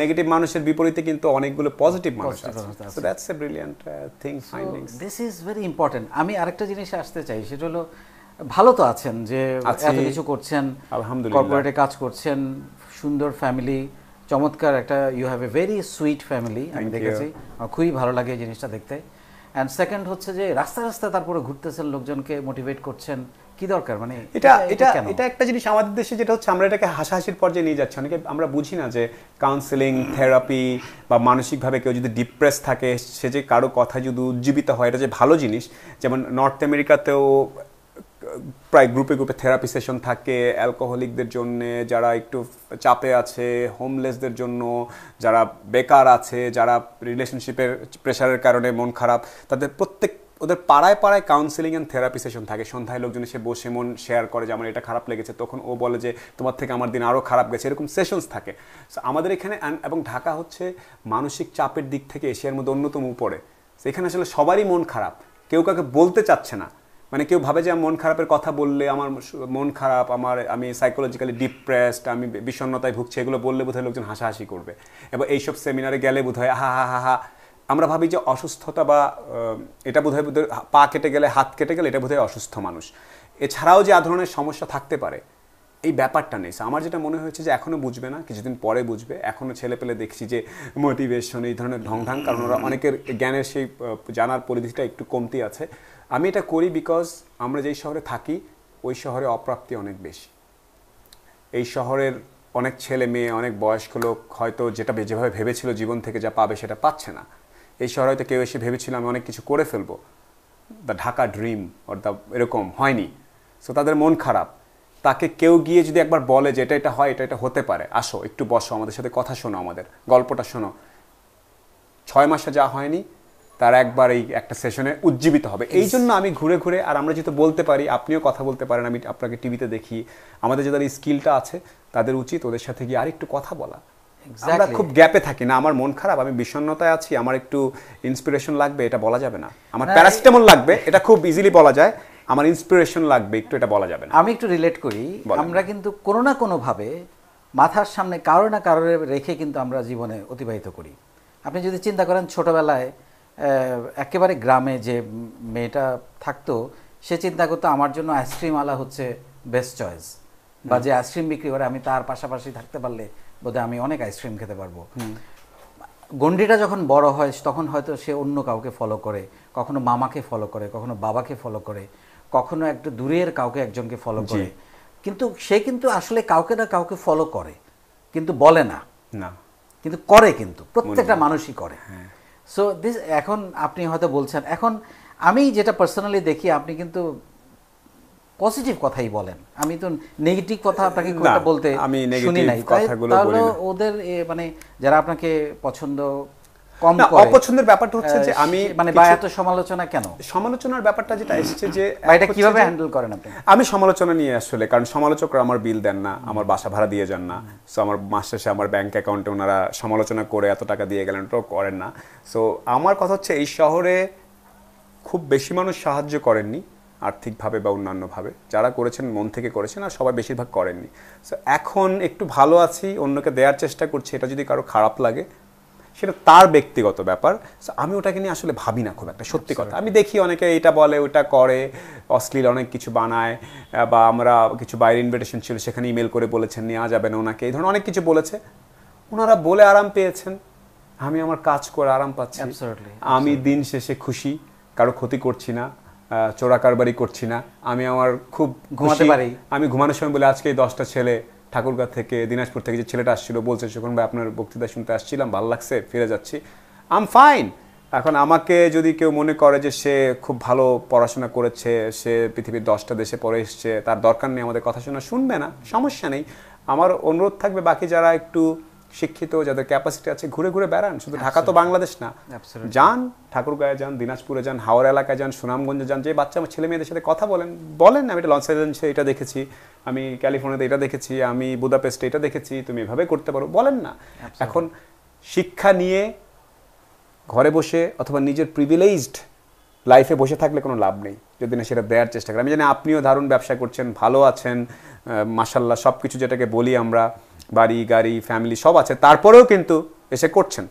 নেগেটিভ মানুষের বিপরীতে কিন্তু অনেকগুলো পজিটিভ মানুষ আছে so that's a brilliant thing findings this is very important আমি আরেকটা জিনিস আসতে চাই সেটা হলো ভালো তো আছেন যে এত কিছু করছেন কর্পোরেটে কাজ করছেন সুন্দর ফ্যামিলি চমৎকার একটা you have a very sweet family আমি দেখেছি আমার খুবই ভালো লাগে এই জিনিসটা দেখতে অ্যান্ড সেকেন্ড হচ্ছে যে রাস্তা রাস্তা তারপরে ঘুরতেছেন লোকজনকে মোটিভেট করছেন কি দরকার মানে এটা এটা এটা একটা জিনিস আমাদের দেশে যেটা হচ্ছে আমরা এটাকে হাসাহাসির পর্যায়ে নিয়ে যাচ্ছি অনেকে আমরা বুঝি না যে কাউন্সেলিং থেরাপি বা মানসিকভাবে কেউ যদি ডিপ্রেস থাকে সে যে কারো কথা যদি উজ্জীবিত হয় এটা যে ভালো জিনিস যেমন নর্থ আমেরিকাতেও প্রায় গ্রুপে গ্রুপে থেরাপি সেশন থাকে অ্যালকোহলিকদের জন্য যারা একটু চাপে আছে হোমলেসদের জন্য যারা বেকার আছে যারা রিলেশনশিপের প্রেশারের কারণে মন খারাপ তাদের প্রত্যেক ওদের পাড়ায় পাড়ায় কাউন্সিলিং অ্যান্ড থেরাপি সেশন থাকে সন্ধ্যায় লোকজন এসে বসে মন শেয়ার করে যে আমার এটা খারাপ লেগেছে তখন ও বলে যে তোমার থেকে আমার দিন আরও খারাপ গেছে এরকম সেশনস থাকে সো আমাদের এখানে এবং ঢাকা হচ্ছে মানসিক চাপের দিক থেকে এশিয়ার মধ্যে অন্যতম উপরে সেখানে আসলে সবারই মন খারাপ কেউ কাউকে বলতে চাচ্ছে না মানে কেউ ভাবে যে মন খারাপের কথা বললে আমার মন খারাপ আমার আমি সাইকোলজিক্যালি ডিপ্রেসড আমি বিষণ্ণতায় ভুগছি এগুলো বললে বোধহয় লোকজন হাসাহাসি করবে এবং এইসব সেমিনারে গেলে বোধহয় হা হা হা হা আমরা ভাবি যে অসুস্থতা বা এটা বোধহয় পা কেটে গেলে হাত কেটে গেলে এটা বোধহয় অসুস্থ মানুষ এছাড়াও যে ধরনের সমস্যা থাকতে পারে এই ব্যাপারটা নেই আমার যেটা মনে হয়েছে যে এখনও বুঝবে না কিছুদিন পরে বুঝবে এখনও ছেলে পেলে দেখছি যে মোটিভেশন এই ধরনের ঢংঢাং কারণ ওরা অনেকের জ্ঞানের সেই জানার পরিধিটা একটু কমতি আছে আমি এটা করি বিকজ আমরা যেই শহরে থাকি ওই শহরে অপ্রাপ্তি অনেক বেশি এই শহরের অনেক ছেলে মেয়ে অনেক বয়স্ক লোক হয়তো যেটা যেভাবে ভেবেছিল জীবন থেকে যা পাবে সেটা পাচ্ছে না এই শহরে হয়তো কেউ এসে ভেবেছিল আমি অনেক কিছু করে ফেলবো the Dhaka dream or the এরকম হয়নি সো তাদের মন খারাপ তাকে কেউ গিয়ে যদি একবার বলে যে এটা এটা হয় এটা এটা হতে পারে আসো একটু বসো আমাদের সাথে কথা শোনো আমাদের গল্পটা শোনো ছয় মাসে যা হয়নি তার একবার এই একটা সেশনে উজ্জীবিত হবে এই জন্য আমি ঘুরে ঘুরে আর আমরা যেহেতু বলতে পারি আপনিও কথা বলতে পারেন আমি আপনাকে টিভিতে দেখি আমাদের যাদের স্কিলটা আছে তাদের উচিত ওদের সাথে গিয়ে আর একটু কথা বলা আমরা খুব গ্যাপে থাকি না আমার মন খারাপ আমি বিষণ্ণতায় আছি আমার একটু ইন্সপিরেশন লাগবে এটা বলা যাবে না আমার প্যারাসিটামল লাগবে এটা খুব ইজিলি বলা যায় আমার ইন্সপিরেশন লাগবে একটু এটা বলা যাবে না আমি একটু রিলেট করি আমরা কিন্তু কোনো না কোনোভাবে মাথার সামনে কারো না কারো রেখে কিন্তু আমরা জীবনে অতিবাহিত করি আপনি যদি চিন্তা করেন ছোটোবেলায় একেবারে গ্রামে যে মেয়েটা থাকতো সে চিন্তা করতো আমার জন্য আইসক্রিম আলা হচ্ছে বেস্ট চয়েস বা যে আইসক্রিম বিক্রি করে আমি তার পাশাপাশি থাকতে পারলে বোধহয় আমি অনেক আইসক্রিম খেতে পারবো গন্ডিটা যখন বড় হয় তখন হয়তো সে অন্য কাউকে ফলো করে কখনো মামাকে ফলো করে কখনো বাবাকে ফলো করে কখনো একটা দূরের কাউকে একজনকে ফলো করে কিন্তু সে কিন্তু আসলে কাউকে না কাউকে ফলো করে কিন্তু বলে না কিন্তু করে কিন্তু প্রত্যেকটা মানুষই করে সো হ্যাঁ। দিস এখন আপনি হয়তো বলছেন এখন আমি যেটা পার্সোনালি দেখি আপনি কিন্তু পজিটিভ কথাই বলেন আমি তো নেগেটিভ কথা আপনাকে বলতে শুনি নাই তাহলে ওদের মানে যারা আপনাকে পছন্দ কম অপছন্দের ব্যাপারটা হচ্ছে যে আমি মানে বা এত সমালোচনা কেন সমালোচনার ব্যাপারটা যেটা এসেছে যে এটা কিভাবে হ্যান্ডেল করেন আপনি আমি সমালোচনা নিয়ে আসলে কারণ সমালোচকরা আমার বিল দেন না আমার বাসা ভাড়া দিয়ে যান না সো আমার মাস শেষে আমার ব্যাংক অ্যাকাউন্টে ওনারা সমালোচনা করে এত টাকা দিয়ে গেলেন তো করেন না সো আমার কথা হচ্ছে এই শহরে খুব বেশি মানুষ সাহায্য করেননি আর্থিকভাবে বা অন্যান্যভাবে যারা করেছেন মন থেকে করেছেন আর সবাই বেশিরভাগ করেননি সো এখন একটু ভালো আছি অন্যকে দেওয়ার চেষ্টা করছি এটা যদি কারো খারাপ লাগে সেটা তার ব্যক্তিগত ব্যাপার আমি ওটাকে নিয়ে আসলে ভাবি না খুব একটা সত্যি আচ্ছা। কথা আমি দেখি অনেকে এটা বলে ওটা করে অশ্লীল অনেক কিছু বানায় বা আমরা কিছু বাইরে ইনভিটেশন ছিল সেখানে ইমেল করে বলেছেন নেওয়া যাবে না ওনাকে এই ধরনের অনেক কিছু বলেছে ওনারা বলে আরাম পেয়েছেন আমি আমার কাজ করে আরাম পাচ্ছি আমি দিন শেষে খুশি কারো ক্ষতি করছি না চোরা কারবারি করছি না আমি আমার খুব ঘুমাতে পারি আমি ঘুমানোর সময় বলে আজকে এই দশটা ছেলে ঠাকুরগাঁ থেকে দিনাজপুর থেকে যে ছেলেটা আসছিল বলছে সুখন ভাই আপনার বক্তৃতা শুনতে আসছিলাম ভালো লাগছে ফিরে যাচ্ছি আম ফাইন এখন আমাকে যদি কেউ মনে করে যে সে খুব ভালো পড়াশোনা করেছে সে পৃথিবীর দশটা দেশে পড়ে এসছে তার দরকার নেই আমাদের কথা শোনা শুনবে না সমস্যা নেই আমার অনুরোধ থাকবে বাকি যারা একটু শিক্ষিত যাদের ক্যাপাসিটি আছে ঘুরে ঘুরে বেড়ান শুধু ঢাকা তো বাংলাদেশ না যান ঠাকুরগাঁয়ে যান দিনাজপুরে যান হাওড়া এলাকায় যান সুনামগঞ্জে যান যে বাচ্চা আমার ছেলে মেয়েদের সাথে কথা বলেন বলেন আমি এটা লঞ্চ আইল্যান্ডে এটা দেখেছি আমি ক্যালিফোর্নিয়াতে এটা দেখেছি আমি বুদাপেস্টে এটা দেখেছি তুমি এভাবে করতে পারো বলেন না এখন শিক্ষা নিয়ে ঘরে বসে অথবা নিজের প্রিভিলেজড লাইফে বসে থাকলে কোনো লাভ নেই যদি না সেটা দেওয়ার চেষ্টা করে আমি জানি আপনিও দারুণ ব্যবসা করছেন ভালো আছেন মাসাল্লাহ সব কিছু যেটাকে বলি আমরা বাড়ি গাড়ি ফ্যামিলি সব আছে তারপরেও কিন্তু এসে করছেন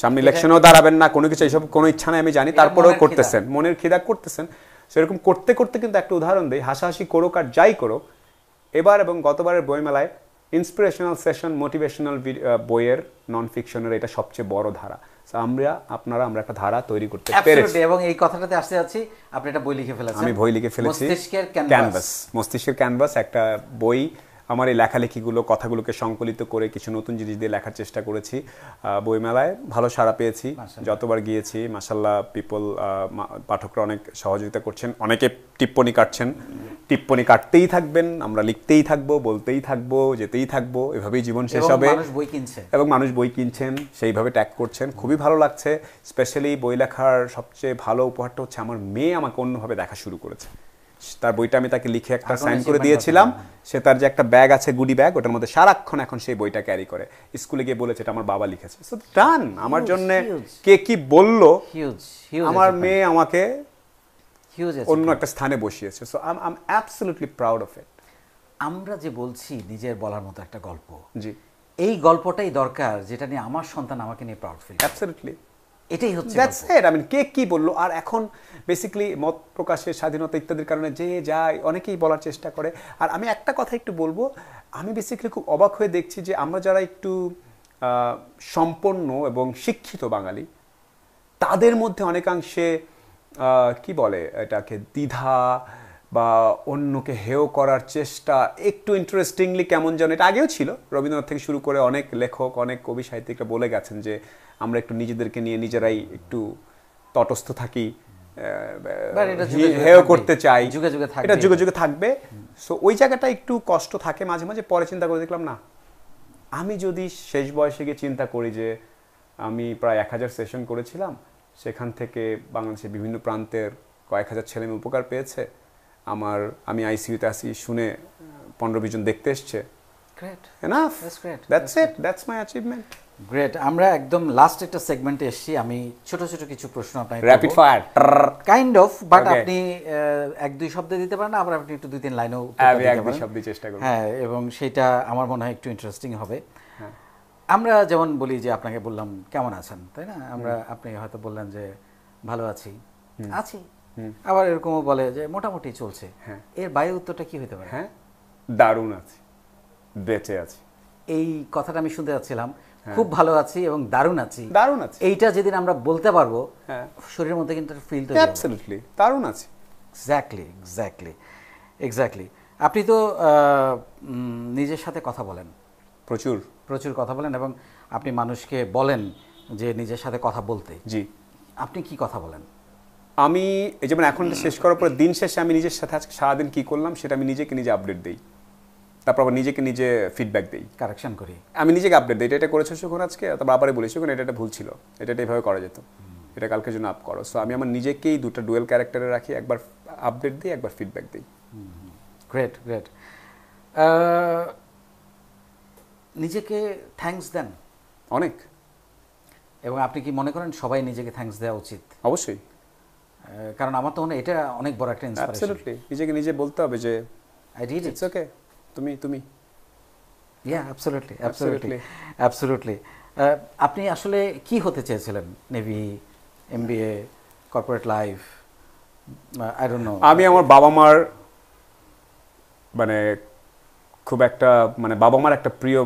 সামনে ইলেকশনেও দাঁড়াবেন না কোনো কিছু এইসব কোনো ইচ্ছা নাই আমি জানি তারপরেও করতেছেন মনের খিদা করতেছেন সেরকম করতে করতে কিন্তু একটা উদাহরণ দিই হাসাহাসি করুক আর যাই করো এবার এবং গতবারের বইমেলায় ইন্সপিরেশনাল সেশন মোটিভেশনাল বইয়ের নন ফিকশনের এটা সবচেয়ে বড় ধারা আমরা আপনারা আমরা একটা ধারা তৈরি করতে পেরেছি এবং এই কথাটাতে আসতে যাচ্ছি আপনি একটা বই লিখে ফেলেছেন আমি বই লিখে ফেলেছি মস্তিষ্কের ক্যানভাস মস্তিষ্কের ক্যানভাস একটা বই আমার এই লেখালেখিগুলো কথাগুলোকে সংকলিত করে কিছু নতুন জিনিস দিয়ে লেখার চেষ্টা করেছি বইমেলায় ভালো সাড়া পেয়েছি যতবার গিয়েছি মাসাল্লাহ পিপল পাঠকরা অনেক সহযোগিতা করছেন অনেকে টিপ্পণী কাটছেন টিপ্পণী কাটতেই থাকবেন আমরা লিখতেই থাকবো বলতেই থাকবো যেতেই থাকবো এভাবেই জীবন শেষ হবে বই এবং মানুষ বই কিনছেন সেইভাবে ট্যাগ করছেন খুবই ভালো লাগছে স্পেশালি বই লেখার সবচেয়ে ভালো উপহারটা হচ্ছে আমার মেয়ে আমাকে অন্যভাবে দেখা শুরু করেছে তার বইটা আমি তাকে লিখে একটা সাইন করে দিয়েছিলাম সে তার যে একটা ব্যাগ আছে গুডি ব্যাগ ওটার মধ্যে সারাক্ষণ এখন সেই বইটা ক্যারি করে স্কুলে গিয়ে বলেছে এটা আমার বাবা লিখেছে সো ডান আমার জন্য কে কি বলল আমার মেয়ে আমাকে অন্য একটা স্থানে বসিয়েছে so I am absolutely proud of it আমরা যে বলছি নিজের বলার মতো একটা গল্প জি এই গল্পটাই দরকার যেটা নিয়ে আমার সন্তান আমাকে নিয়ে প্রাউড ফিল অ্যাবসলিউটলি এটাই হচ্ছে দ্যাটস ইট আই মিন কে কি বললো আর এখন বেসিক্যালি মত প্রকাশের স্বাধীনতা ইত্যাদির কারণে যে যায় অনেকেই বলার চেষ্টা করে আর আমি একটা কথা একটু বলবো আমি বেসিক্যালি খুব অবাক হয়ে দেখছি যে আমরা যারা একটু সম্পন্ন এবং শিক্ষিত বাঙালি তাদের মধ্যে অনেকাংশে কি বলে এটাকে দ্বিধা বা অন্যকে হেও করার চেষ্টা একটু ইন্টারেস্টিংলি কেমন যেন এটা আগেও ছিল রবীন্দ্রনাথ থেকে শুরু করে অনেক লেখক অনেক কবি সাহিত্যিকরা বলে গেছেন যে আমরা একটু নিজেদেরকে নিয়ে নিজেরাই একটু তটস্থ থাকি হেও করতে চাই যুগে যুগে এটা যুগে যুগে থাকবে সো ওই জায়গাটা একটু কষ্ট থাকে মাঝে মাঝে পরে চিন্তা করে দেখলাম না আমি যদি শেষ বয়সে গিয়ে চিন্তা করি যে আমি প্রায় এক হাজার সেশন করেছিলাম সেখান থেকে বাংলাদেশের বিভিন্ন প্রান্তের কয়েক হাজার ছেলেমেয়ে উপকার পেয়েছে আমার আমি আইসিইউতে আসি শুনে পনেরো বিশ জন দেখতে এসছে আমরা একদম লাস্ট একটা সেগমেন্টে এসেছি আমি ছোট ছোট কিছু প্রশ্ন কাইন্ড অফ বাট আপনি এক দুই শব্দে দিতে পারেন আবার আপনি একটু দুই তিন লাইনও এক চেষ্টা করব হ্যাঁ এবং সেটা আমার মনে হয় একটু ইন্টারেস্টিং হবে হ্যাঁ। আমরা যেমন বলি যে আপনাকে বললাম কেমন আছেন তাই না আমরা আপনি হয়তো বললেন যে ভালো আছি আছি আবার এরকমও বলে যে মোটামুটি চলছে হ্যাঁ এর বাইরে উত্তরটা কি হইতে পারে হ্যাঁ দারুণ আছে বেঁচে আছে এই কথাটা আমি শুনতে যাচ্ছিলাম হ্যাঁ। খুব ভালো আছি এবং দারুণ আছি দারুণ আছি এইটা যেদিন আমরা বলতে পারবো হ্যাঁ। শরীরের মধ্যে কিন্তু ফিল তো অ্যাবসলিউটলি দারুণ আছি এক্স্যাক্টলি এক্স্যাক্টলি এক্স্যাক্টলি আপনি তো নিজের সাথে কথা বলেন প্রচুর প্রচুর কথা বলেন এবং আপনি মানুষকে বলেন যে নিজের সাথে কথা বলতে জি আপনি কি কথা বলেন আমি এই যেমন এখন শেষ করার পর দিন শেষে আমি নিজের সাথে আজকে সারাদিন কী করলাম সেটা আমি নিজেকে নিজে আপডেট দিই তারপর আবার নিজেকে নিজে ফিডব্যাক দিই কারেকশন করি আমি নিজেকে আপডেট দিই এটা এটা করেছো সেখানে আজকে তারপর আবারই বলি সেখানে এটা এটা ভুল ছিল এটা এটা এভাবে করা যেত এটা কালকের জন্য আপ করো সো আমি আমার নিজেকেই দুটো ডুয়েল ক্যারেক্টারে রাখি একবার আপডেট দিই একবার ফিডব্যাক দিই গ্রেট গ্রেট নিজেকে থ্যাংকস দেন অনেক এবং আপনি কি মনে করেন সবাই নিজেকে থ্যাংকস দেওয়া উচিত অবশ্যই কারণ আমার তো মনে এটা অনেক বড় একটা ইন্সপিরেশন নিজেকে নিজে বলতে হবে যে আই ডিড ইটস ওকে তুমি তুমি ইয়া অ্যাবসলিউটলি অ্যাবসলিউটলি অ্যাবসলিউটলি আপনি আসলে কি হতে চেয়েছিলেন navy MBA corporate life I don't know আমি আমার বাবা মার মানে খুব একটা মানে বাবা মার একটা প্রিয়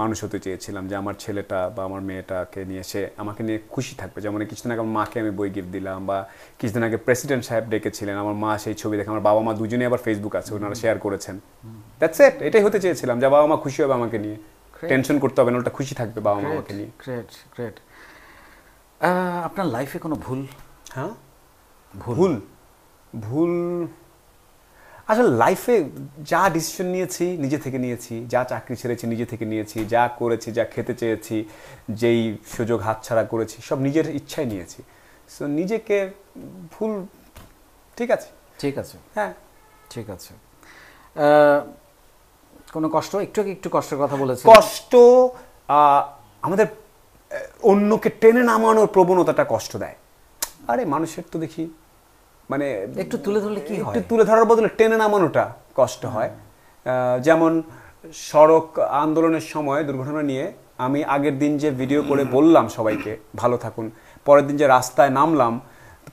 মানুষ হতে চেয়েছিলাম যে আমার ছেলেটা বা আমার মেয়েটাকে নিয়ে সে আমাকে নিয়ে খুশি থাকবে যেমন কিছুদিন আগে আমার মাকে আমি বই গিফট দিলাম বা কিছুদিন আগে প্রেসিডেন্ট সাহেব ডেকেছিলেন আমার মা সেই ছবি দেখে আমার বাবা মা দুজনে আবার ফেসবুক আছে ওনারা শেয়ার করেছেন দ্যাটস এট এটাই হতে চেয়েছিলাম যে বাবা মা খুশি হবে আমাকে নিয়ে টেনশন করতে হবে না ওটা খুশি থাকবে বাবা মা আমাকে নিয়ে গ্রেট গ্রেট আপনার লাইফে কোনো ভুল হ্যাঁ ভুল ভুল আসলে লাইফে যা ডিসিশন নিয়েছি নিজে থেকে নিয়েছি যা চাকরি ছেড়েছি নিজে থেকে নিয়েছি যা করেছি যা খেতে চেয়েছি যেই সুযোগ হাতছাড়া করেছি সব নিজের ইচ্ছায় নিয়েছি সো নিজেকে ভুল ঠিক আছে ঠিক আছে হ্যাঁ ঠিক আছে কোনো কষ্ট একটু একটু কষ্টের কথা বলেছি কষ্ট আমাদের অন্যকে টেনে নামানোর প্রবণতাটা কষ্ট দেয় আরে মানুষের তো দেখি মানে একটু তুলে ধরলে কি একটু তুলে ধরার বদলে টেনে নামানোটা কষ্ট হয় যেমন সড়ক আন্দোলনের সময় দুর্ঘটনা নিয়ে আমি আগের দিন যে ভিডিও করে বললাম সবাইকে ভালো থাকুন পরের দিন যে রাস্তায় নামলাম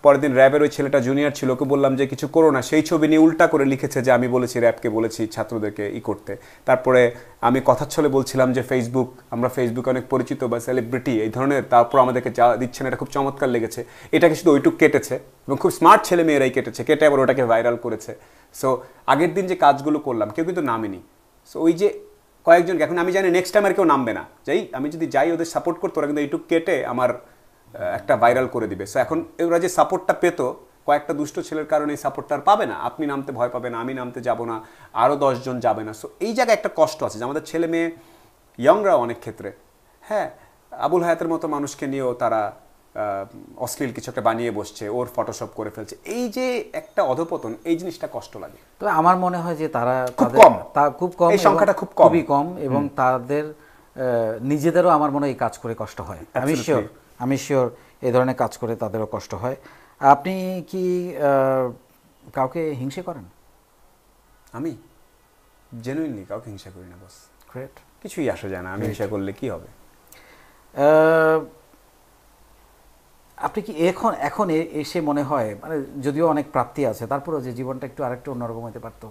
পরের দিন র্যাবের ওই ছেলেটা জুনিয়র ছিল ওকে বললাম যে কিছু করো না সেই ছবি নিয়ে উল্টা করে লিখেছে যে আমি বলেছি র্যাবকে বলেছি ছাত্রদেরকে ই করতে তারপরে আমি কথার ছলে বলছিলাম যে ফেসবুক আমরা ফেসবুকে অনেক পরিচিত বা সেলিব্রিটি এই ধরনের তারপর আমাদেরকে যা দিচ্ছেন এটা খুব চমৎকার লেগেছে এটাকে শুধু ওইটুক কেটেছে এবং খুব স্মার্ট ছেলে মেয়েরাই কেটেছে কেটে আবার ওটাকে ভাইরাল করেছে সো আগের দিন যে কাজগুলো করলাম কেউ কিন্তু নামেনি সো ওই যে কয়েকজনকে এখন আমি জানি নেক্সট টাইম আর কেউ নামবে না যাই আমি যদি যাই ওদের সাপোর্ট করতো ওরা কিন্তু এইটুক কেটে আমার একটা ভাইরাল করে দিবে সো এখন ওরা যে সাপোর্টটা পেতো কয়েকটা দুষ্ট ছেলের কারণে এই সাপোর্টটা আর পাবে না আপনি নামতে ভয় পাবেন আমি নামতে যাব না আরও দশজন যাবে না সো এই জায়গায় একটা কষ্ট আছে যে আমাদের ছেলে মেয়ে ইয়ংরা অনেক ক্ষেত্রে হ্যাঁ আবুল হায়াতের মতো মানুষকে নিয়েও তারা অশ্লীল কিছু একটা বানিয়ে বসছে ওর ফটোশপ করে ফেলছে এই যে একটা অধপতন এই জিনিসটা কষ্ট লাগে তবে আমার মনে হয় যে তারা খুব কম তা খুব কম এই সংখ্যাটা খুব কমই কম এবং তাদের নিজেদেরও আমার মনে হয় এই কাজ করে কষ্ট হয় আমি শিওর আমি শিওর এ ধরনের কাজ করে তাদেরও কষ্ট হয় আপনি কি কাউকে হিংসে করেন আমি জেনুইনলি কাউকে হিংসা করি না বস গ্রেট কিছুই আসা যায় না আমি হিংসা করলে কি হবে আপনি কি এখন এখন এসে মনে হয় মানে যদিও অনেক প্রাপ্তি আছে তারপরেও যে জীবনটা একটু আরেকটু অন্যরকম হতে পারতো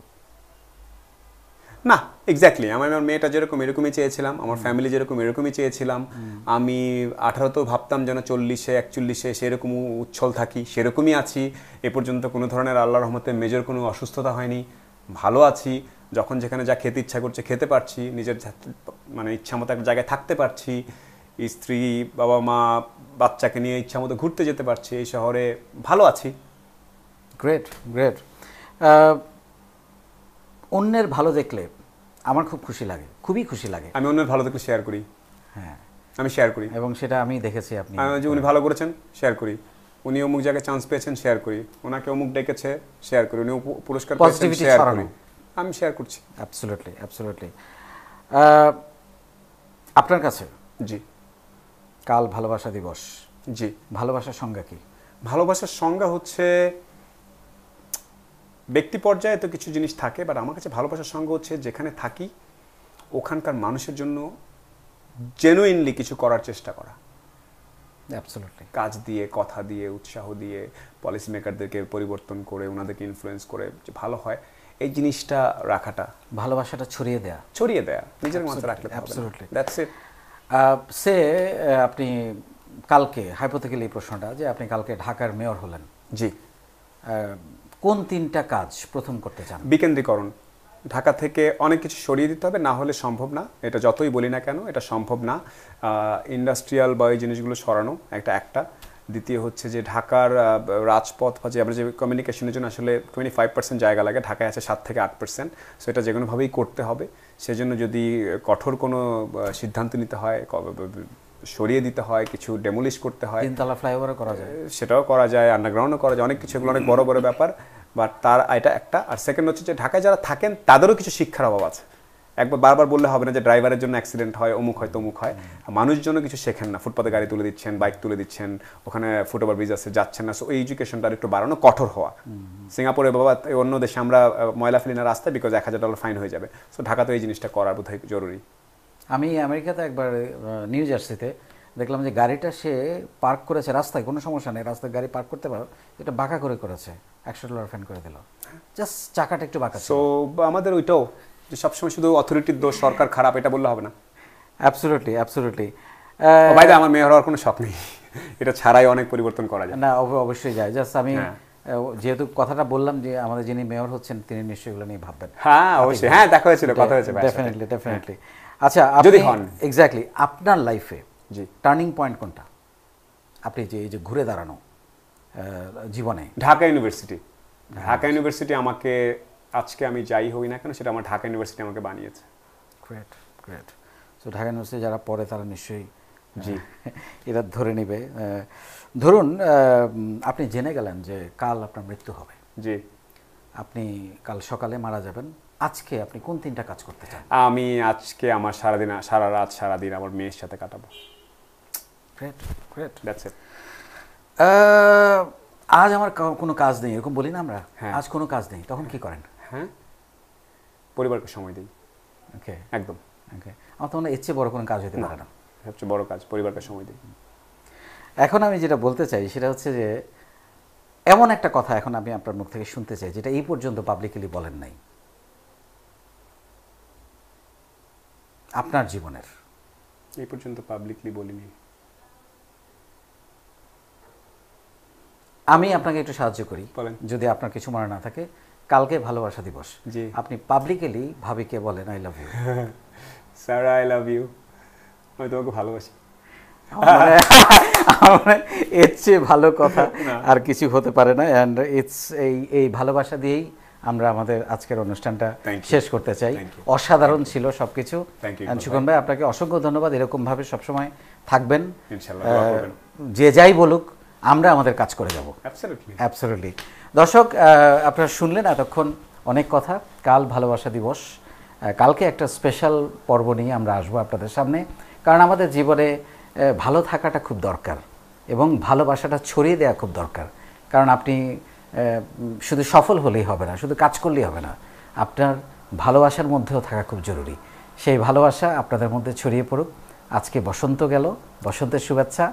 না এক্স্যাক্টলি আমি আমার মেয়েটা যেরকম এরকমই চেয়েছিলাম আমার ফ্যামিলি যেরকম এরকমই চেয়েছিলাম আমি আঠারো তো ভাবতাম যেন চল্লিশে একচল্লিশে সেরকম উচ্ছল থাকি সেরকমই আছি এ পর্যন্ত কোনো ধরনের আল্লাহ রহমতে মেজর কোনো অসুস্থতা হয়নি ভালো আছি যখন যেখানে যা খেতে ইচ্ছা করছে খেতে পারছি নিজের মানে ইচ্ছা মতো এক জায়গায় থাকতে পারছি স্ত্রী বাবা মা বাচ্চাকে নিয়ে ইচ্ছা মতো ঘুরতে যেতে পারছি এই শহরে ভালো আছি গ্রেট গ্রেট অন্যের ভালো দেখলে আমার খুব খুশি লাগে খুবই খুশি লাগে আমি অন্যের ভালো দেখলে শেয়ার করি হ্যাঁ আমি শেয়ার করি এবং সেটা আমি দেখেছি আপনি যে উনি ভালো করেছেন শেয়ার করি উনি অমুক জায়গায় চান্স পেয়েছেন শেয়ার করি ওনাকে অমুক ডেকেছে শেয়ার করি উনি পুরস্কার শেয়ার আমি শেয়ার করছি অ্যাবসলিউটলি অ্যাবসলিউটলি আপনার কাছে জি কাল ভালোবাসা দিবস জি ভালোবাসার সংজ্ঞা কি ভালোবাসার সংজ্ঞা হচ্ছে ব্যক্তি পর্যায়ে তো কিছু জিনিস থাকে বাট আমার কাছে ভালোবাসার সঙ্গ হচ্ছে যেখানে থাকি ওখানকার মানুষের জন্য জেনুইনলি কিছু করার চেষ্টা করা কাজ দিয়ে কথা দিয়ে উৎসাহ দিয়ে পলিসি মেকারদেরকে পরিবর্তন করে ওনাদেরকে ইনফ্লুয়েন্স করে যে ভালো হয় এই জিনিসটা রাখাটা ভালোবাসাটা ছড়িয়ে দেয়া ছড়িয়ে দেয়া নিজের মাঝে রাখলে সে আপনি কালকে হাইপোথেটিক্যালি এই প্রশ্নটা যে আপনি কালকে ঢাকার মেয়র হলেন জি কোন তিনটা কাজ প্রথম করতে চান বিকেন্দ্রীকরণ ঢাকা থেকে অনেক কিছু সরিয়ে দিতে হবে না হলে সম্ভব না এটা যতই বলি না কেন এটা সম্ভব না ইন্ডাস্ট্রিয়াল বা এই জিনিসগুলো সরানো একটা একটা দ্বিতীয় হচ্ছে যে ঢাকার রাজপথ বা যে আমরা যে কমিউনিকেশনের জন্য আসলে টোয়েন্টি ফাইভ পার্সেন্ট জায়গা লাগে ঢাকায় আছে সাত থেকে আট পার্সেন্ট সো এটা যে কোনোভাবেই করতে হবে সেজন্য যদি কঠোর কোনো সিদ্ধান্ত নিতে হয় সরিয়ে দিতে হয় কিছু ডেমোলিশ করতে হয় তিনতলা ফ্লাইওভারও করা যায় সেটাও করা যায় আন্ডারগ্রাউন্ডও করা যায় অনেক কিছু এগুলো অনেক বড় বড় ব্যাপার বাট তার এটা একটা আর সেকেন্ড হচ্ছে যে ঢাকায় যারা থাকেন তাদেরও কিছু শিক্ষার অভাব আছে একবার বারবার বললে হবে না যে ড্রাইভারের জন্য অ্যাক্সিডেন্ট হয় অমুক হয় তমুক হয় মানুষজনও কিছু শেখেন না ফুটপাতে গাড়ি তুলে দিচ্ছেন বাইক তুলে দিচ্ছেন ওখানে ফুটওভার ব্রিজ আছে যাচ্ছেন না সো এই এডুকেশনটা একটু বাড়ানো কঠোর হওয়া সিঙ্গাপুরে বাবা অন্য দেশে আমরা ময়লা ফেলি না রাস্তায় বিকজ এক হাজার ডলার ফাইন হয়ে যাবে সো ঢাকাতে এই জিনিসটা করা বোধহয় জরুরি আমি আমেরিকাতে একবার নিউ জার্সিতে দেখলাম যে গাড়িটা সে পার্ক করেছে রাস্তায় কোনো সমস্যা নেই রাস্তায় গাড়ি পার্ক করতে পারো এটা বাঁকা করে করেছে একশো ডলার ফ্যান করে দিল জাস্ট চাকাটা একটু বাঁকা সো আমাদের ওইটাও যে সবসময় শুধু অথরিটির দোষ সরকার খারাপ এটা বললে হবে না অ্যাবসোলুটলি অ্যাবসোলুটলি বাইরে আমার মেয়ে হওয়ার কোনো শখ নেই এটা ছাড়াই অনেক পরিবর্তন করা যায় না অবশ্যই যায় জাস্ট আমি হ্যাঁ। যেহেতু কথাটা বললাম যে আমাদের যিনি মেয়র হচ্ছেন তিনি নিশ্চয়ই এগুলো নিয়ে ভাববেন হ্যাঁ অবশ্যই হ্যাঁ দেখা হয়েছিল কথা হয়েছে ডেফিনেটলি ডেফিনেটলি আচ্ছা যদি হন এক্স্যাক্টলি আপনার লাইফে জি টার্নিং পয়েন্ট কোনটা আপনি যে এই যে ঘুরে দাঁড়ানো জীবনে ঢাকা ইউনিভার্সিটি ঢাকা ইউনিভার্সিটি আমাকে আজকে আমি যাই হই না কেন সেটা আমার ঢাকা ইউনিভার্সিটি আমাকে বানিয়েছে great great so Dhaka university যারা পড়ে তারা নিশ্চয়ই জি এরা ধরে নেবে ধরুন আপনি জেনে গেলেন যে কাল আপনার মৃত্যু হবে জি আপনি কাল সকালে মারা যাবেন আজকে আপনি কোন তিনটা কাজ করতে চান আমি আজকে আমার সারাদিন সারা রাত সারাদিন আমার মেয়ের সাথে কাটাবো গ্রেট গ্রেট দ্যাটস ইট আজ আমার কোনো কাজ নেই এরকম বলি না আমরা হ্যাঁ। আজ কোনো কাজ নেই তখন কি হ্যাঁ। করেন হ্যাঁ পরিবারকে সময় দিই ওকে একদম ওকে আমার তো মনে এর চেয়ে বড় কোনো কাজ হতে পারে না সবচেয়ে বড় কাজ পরিবারকে সময় দিই এখন আমি যেটা বলতে চাই সেটা হচ্ছে যে এমন একটা কথা এখন আমি আপনার মুখ থেকে শুনতে চাই যেটা এই পর্যন্ত পাবলিকলি বলেন নাই আপনার জীবনের এই পর্যন্ত পাবলিকলি বলিনি আমি আপনাকে একটু সাহায্য করি যদি আপনার কিছু মনে না থাকে কালকে ভালোবাসা দিবস আপনি পাবলিকলি ভাবিকে বলেন I love you sir I love you আমি তোমাকে ভালোবাসি এর চেয়ে ভালো কথা আর কিছু হতে পারে না অ্যান্ড ইটস এই এই ভালোবাসা দিয়েই আমরা আমাদের আজকের অনুষ্ঠানটা শেষ করতে চাই অসাধারণ ছিল সবকিছু সুকন ভাই আপনাকে অসংখ্য ধন্যবাদ এরকম ভাবে সবসময় থাকবেন যে যাই বলুক আমরা আমাদের কাজ করে যাব অ্যাবসোলুটলি দর্শক আপনারা শুনলেন এতক্ষণ অনেক কথা কাল ভালোবাসা দিবস কালকে একটা স্পেশাল পর্ব নিয়ে আমরা আসবো আপনাদের সামনে কারণ আমাদের জীবনে ভালো থাকাটা খুব দরকার এবং ভালোবাসাটা ছড়িয়ে দেওয়া খুব দরকার কারণ আপনি শুধু সফল হলেই হবে না শুধু কাজ করলেই হবে না আপনার ভালোবাসার মধ্যেও থাকা খুব জরুরি সেই ভালোবাসা আপনাদের মধ্যে ছড়িয়ে পড়ুক আজকে বসন্ত গেল বসন্তের শুভেচ্ছা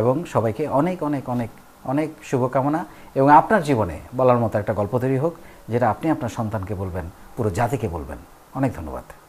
এবং সবাইকে অনেক অনেক অনেক অনেক শুভকামনা এবং আপনার জীবনে বলার মতো একটা গল্প তৈরি হোক যেটা আপনি আপনার সন্তানকে বলবেন পুরো জাতিকে বলবেন অনেক ধন্যবাদ